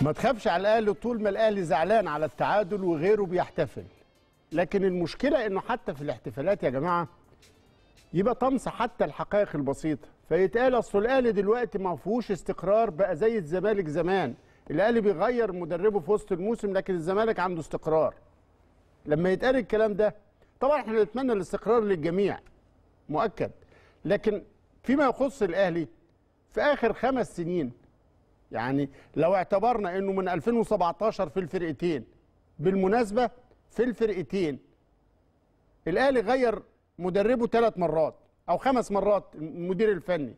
ما تخافش على الاهلي طول ما الاهلي زعلان على التعادل وغيره بيحتفل لكن المشكله انه حتى في الاحتفالات يا جماعه يبقى طمس حتى الحقائق البسيطه فيتقال اصل الاهلي دلوقتي ما فيهوش استقرار بقى زي الزمالك زمان الاهلي بيغير مدربه في وسط الموسم لكن الزمالك عنده استقرار لما يتقال الكلام ده طبعا احنا نتمنى الاستقرار للجميع مؤكد لكن فيما يخص الاهلي في اخر خمس سنين يعني لو اعتبرنا انه من 2017 في الفرقتين بالمناسبه في الفرقتين الاهلي غير مدربه ثلاث مرات او خمس مرات المدير الفني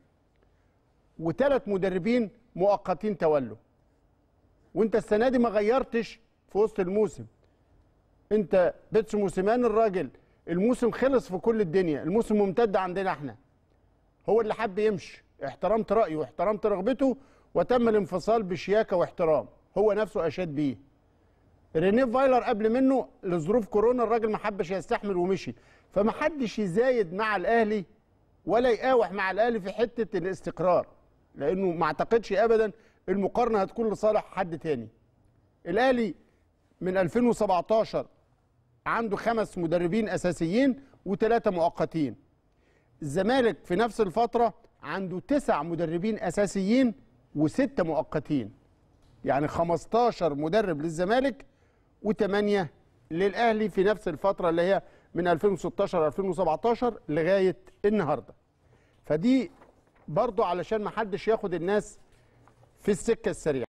وثلاث مدربين مؤقتين تولوا وانت السنه دي ما غيرتش في وسط الموسم انت بيتسو موسيمان الراجل الموسم خلص في كل الدنيا الموسم ممتد عندنا احنا هو اللي حب يمشي احترمت رايه واحترمت رغبته وتم الانفصال بشياكه واحترام هو نفسه اشاد بيه رينيه فايلر قبل منه لظروف كورونا الراجل ما حبش يستحمل ومشي فمحدش يزايد مع الاهلي ولا يقاوح مع الاهلي في حته الاستقرار لانه ما اعتقدش ابدا المقارنه هتكون لصالح حد تاني الاهلي من 2017 عنده خمس مدربين اساسيين وثلاثه مؤقتين الزمالك في نفس الفتره عنده تسع مدربين اساسيين وستة مؤقتين يعني 15 مدرب للزمالك و8 للأهلي في نفس الفترة اللي هي من 2016 2017 لغاية النهاردة فدي برضو علشان ما حدش ياخد الناس في السكة السريعة